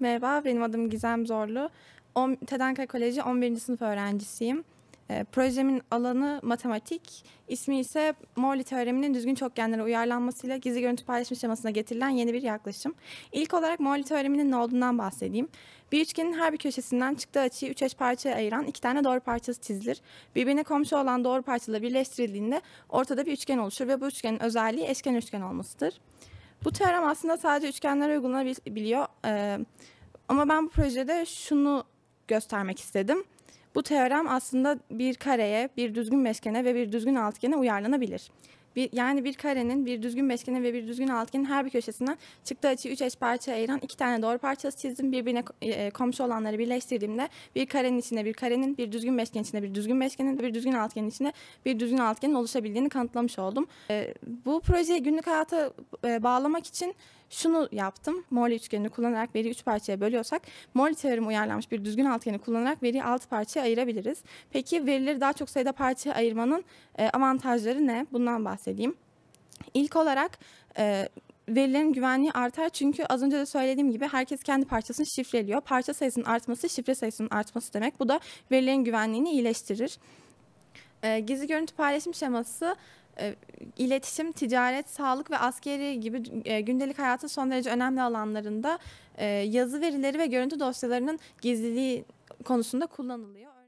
Merhaba, benim adım Gizem Zorlu. Tedankaya Koleji 11. sınıf öğrencisiyim. E, projemin alanı matematik, ismi ise Morley teoreminin düzgün çokgenlere uyarlanmasıyla gizli görüntü paylaşım şemasına getirilen yeni bir yaklaşım. İlk olarak Morley teoreminin ne olduğundan bahsedeyim. Bir üçgenin her bir köşesinden çıktığı açıyı üç eş parçaya ayıran iki tane doğru parçası çizilir. Birbirine komşu olan doğru parçalar birleştirildiğinde ortada bir üçgen oluşur ve bu üçgenin özelliği eşken üçgen olmasıdır. Bu teorem aslında sadece üçgenlere uygulanabiliyor. Ee, ama ben bu projede şunu göstermek istedim. Bu teorem aslında bir kareye, bir düzgün beşgene ve bir düzgün altıgene uyarlanabilir. Bir, yani bir karenin, bir düzgün beşgenin ve bir düzgün altgenin her bir köşesinden çıktı açıyı üç eş parçaya ayıran iki tane doğru parçası çizdim. Birbirine e, e, komşu olanları birleştirdiğimde bir karenin içinde bir karenin, bir düzgün beşgenin içinde bir düzgün beşgenin, bir düzgün altgenin içinde bir düzgün altgenin oluşabildiğini kanıtlamış oldum. E, bu projeyi günlük hayata e, bağlamak için şunu yaptım. Morley üçgenini kullanarak veriyi üç parçaya bölüyorsak Morley teoremi uyarlanmış bir düzgün altgeni kullanarak veriyi altı parçaya ayırabiliriz. Peki verileri daha çok sayıda parçaya ayırmanın e, avantajları ne? Bundan bahsedelim bahsedeyim. İlk olarak e, verilerin güvenliği artar çünkü az önce de söylediğim gibi herkes kendi parçasını şifreliyor. Parça sayısının artması şifre sayısının artması demek. Bu da verilerin güvenliğini iyileştirir. E, gizli görüntü paylaşım şeması e, iletişim, ticaret, sağlık ve askeri gibi e, gündelik hayatın son derece önemli alanlarında e, yazı verileri ve görüntü dosyalarının gizliliği konusunda kullanılıyor.